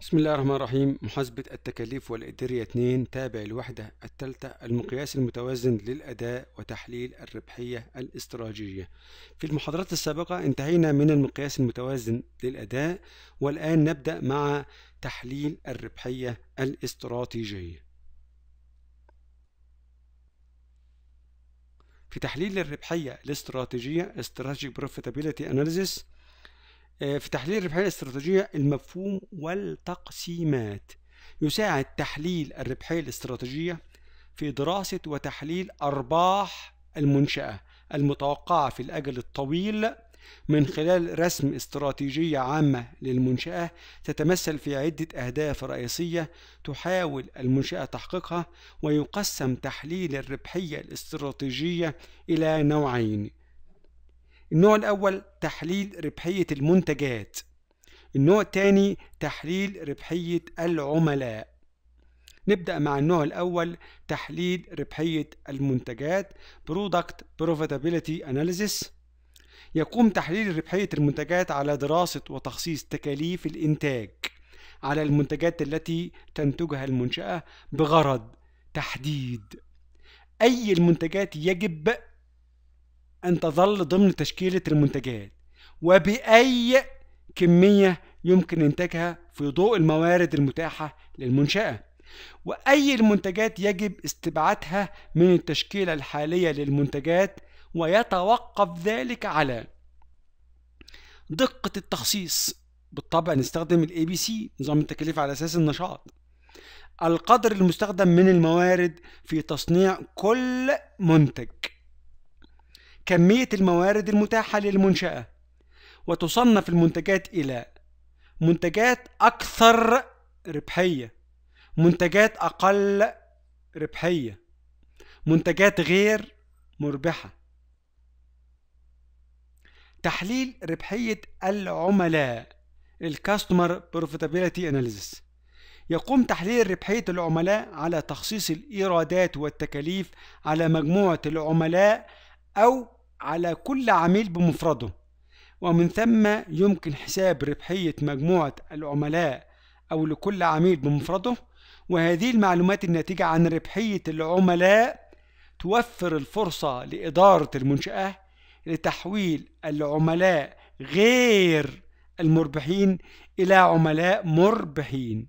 بسم الله الرحمن الرحيم محاسبة التكاليف والإدارية 2 تابع الوحدة الثالثة المقياس المتوازن للأداء وتحليل الربحية الاستراتيجية. في المحاضرات السابقة انتهينا من المقياس المتوازن للأداء والآن نبدأ مع تحليل الربحية الاستراتيجية. في تحليل الربحية الاستراتيجية Strategic Profitability Analysis آه، في تحليل الربحية الاستراتيجية المفهوم والتقسيمات يساعد تحليل الربحية الاستراتيجية في دراسة وتحليل أرباح المنشأة المتوقعة في الأجل الطويل من خلال رسم استراتيجية عامة للمنشأة تتمثل في عدة أهداف رئيسية تحاول المنشأة تحقيقها ويقسم تحليل الربحية الاستراتيجية إلى نوعين النوع الأول تحليل ربحية المنتجات النوع الثاني تحليل ربحية العملاء نبدأ مع النوع الأول تحليل ربحية المنتجات Product Profitability Analysis يقوم تحليل ربحية المنتجات على دراسة وتخصيص تكاليف الإنتاج على المنتجات التي تنتجها المنشأة بغرض تحديد أي المنتجات يجب أن تظل ضمن تشكيلة المنتجات وبأي كمية يمكن إنتاجها في ضوء الموارد المتاحة للمنشأة وأي المنتجات يجب استبعادها من التشكيلة الحالية للمنتجات ويتوقف ذلك على دقة التخصيص بالطبع نستخدم الـ ABC نظام التكاليف على أساس النشاط القدر المستخدم من الموارد في تصنيع كل منتج كمية الموارد المتاحة للمنشأة وتصنف المنتجات إلى منتجات أكثر ربحية منتجات أقل ربحية منتجات غير مربحة تحليل ربحية العملاء الكاستمر بروفيتابيلتي اناليسيس يقوم تحليل ربحية العملاء على تخصيص الإيرادات والتكاليف على مجموعة العملاء أو على كل عميل بمفرده ومن ثم يمكن حساب ربحية مجموعة العملاء أو لكل عميل بمفرده وهذه المعلومات الناتجة عن ربحية العملاء توفر الفرصة لإدارة المنشأة لتحويل العملاء غير المربحين إلى عملاء مربحين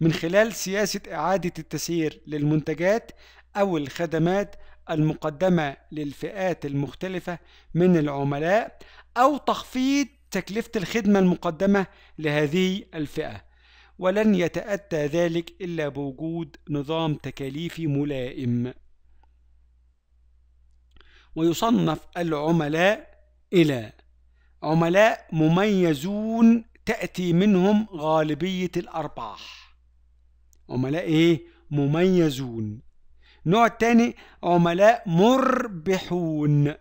من خلال سياسة إعادة التسيير للمنتجات أو الخدمات المقدمة للفئات المختلفة من العملاء أو تخفيض تكلفة الخدمة المقدمة لهذه الفئة ولن يتأتى ذلك إلا بوجود نظام تكاليفي ملائم ويصنف العملاء إلى عملاء مميزون تأتي منهم غالبية الأرباح عملاء إيه؟ مميزون نوع تاني عملاء مربحون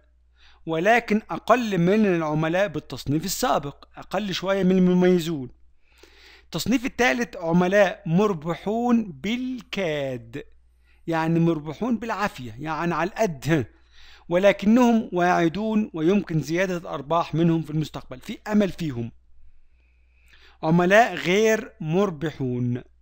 ولكن أقل من العملاء بالتصنيف السابق أقل شوية من المميزون التصنيف الثالث عملاء مربحون بالكاد يعني مربحون بالعافية يعني على القد ولكنهم واعدون ويمكن زيادة الأرباح منهم في المستقبل في أمل فيهم عملاء غير مربحون